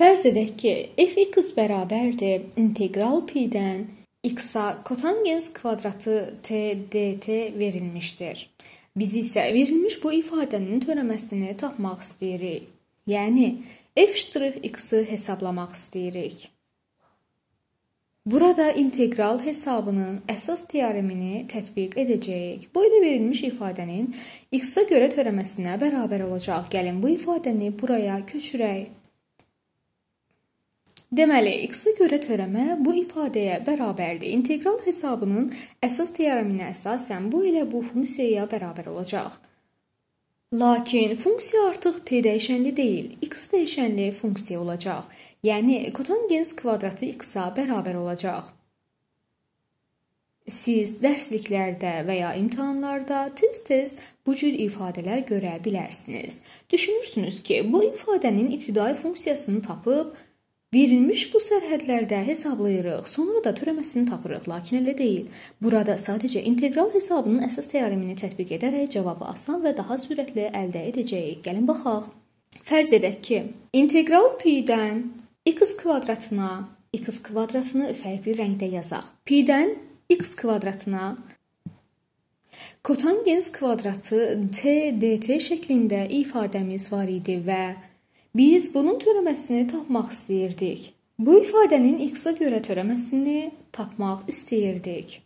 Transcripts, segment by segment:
Fərz edək ki, f(x) bərabərdir integral p-dən x-a kotangens kvadratı t dt verilmişdir. Biz isə verilmiş bu ifadənin törəməsini tapmaq istəyirik. Yəni f(x)-i hesablamaq istəyirik. Burada integral hesabının əsas teoremini tətbiq edəcəyik. Bu ilə verilmiş ifadənin x-a görə törəməsinə bərabər olacaq. Gəlin bu ifadəni buraya köçürək. Deməli, x-ə görə törəmə bu ifadəyə bərabərdir. İntegral hesabının əsas teoreminə əsasən bu ilə bu funksiyaya bərabər olacaq. Lakin funksiya artıq t dəyişənli deyil, x dəyişənli funksiya olacaq. Yəni kotangens kvadratı x-a bərabər olacaq. Siz dərsliklərdə və ya imtahanlarda tez-tez bu cür ifadələr görə bilərsiniz. Düşünürsünüz ki, bu ifadənin ibtidai funksiyasını tapıb Verilmiş bu sərhədlərdə hesablayırıq, sonra da törəməsini tapırıq, lakin elə deyil. Burada sadəcə integral hesabının əsas teoremini tətbiq edərək cavabı asan və daha sürətli əldə edəcəyik. Gəlin baxaq. Fərz edək ki, integral pi-dən x kvadratına x kvadratını fərqli rəngdə yazaq. Pi-dən x kvadratına kotangens kvadratı t dt şəklində ifadəmiz var idi və Biz bunun törəməsini tapmaq istəyirdik. Bu ifadənin x-a görə törəməsini tapmaq istəyirdik.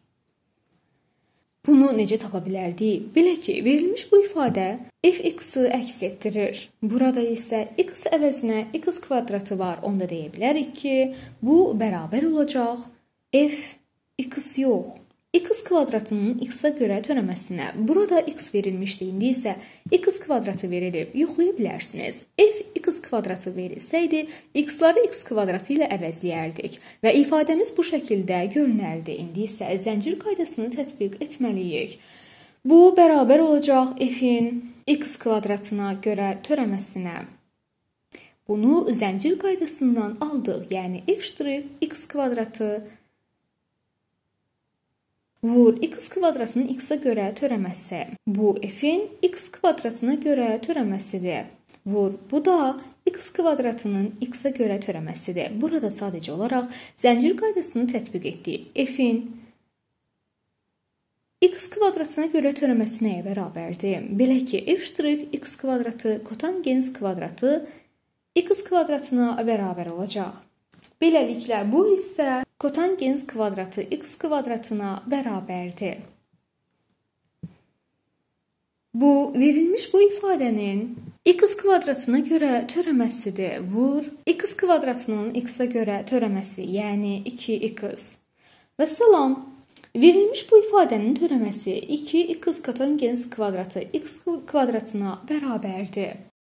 Bunu necə tapa bilərdik? Belə ki, verilmiş bu ifadə f(x)-i əks etdirir. Burada isə x əvəzinə x kvadratı var. Onda deyə bilərik ki, bu bərabər olacaq f x yox, x kvadratının x-a görə törəməsinə. Burada x verilmişdi. İndi isə x kvadratı verilib. Yoxlaya bilərsiniz. f kvadratı verilsəydi, x-ları x kvadratı ilə əvəzləyərdik və ifadəmiz bu şəkildə görünərdi. İndi isə zəncir qaydasını tətbiq etməliyik. Bu bərabər olacaq f-in x kvadratına görə törəməsinə. Bunu zəncir qaydasından aldıq, yəni f' x kvadratı vur x kvadratının x-a görə törəməsi. Bu f-in x kvadratına görə törəməsidir. Vur bu da x kvadratının x-ə görə törəməsidir. Burada sadəcə olaraq zəncir qaydasını tətbiq etdiyi f-in x kvadratına görə törəməsi nəyə bərabərdir? Belə ki, f' x kvadratı kotangens kvadratı x kvadratına bərabər olacaq. Beləliklə bu hissə kotangens kvadratı x kvadratına bərabərdir. Bu verilmiş bu ifadənin x kvadratına görə törəməsidir vur x kvadratının x-ə görə törəməsi, yəni 2x. Və salam. Verilmiş bu ifadənin törəməsi 2x kotangens kvadratı x kvadratına bərabərdir.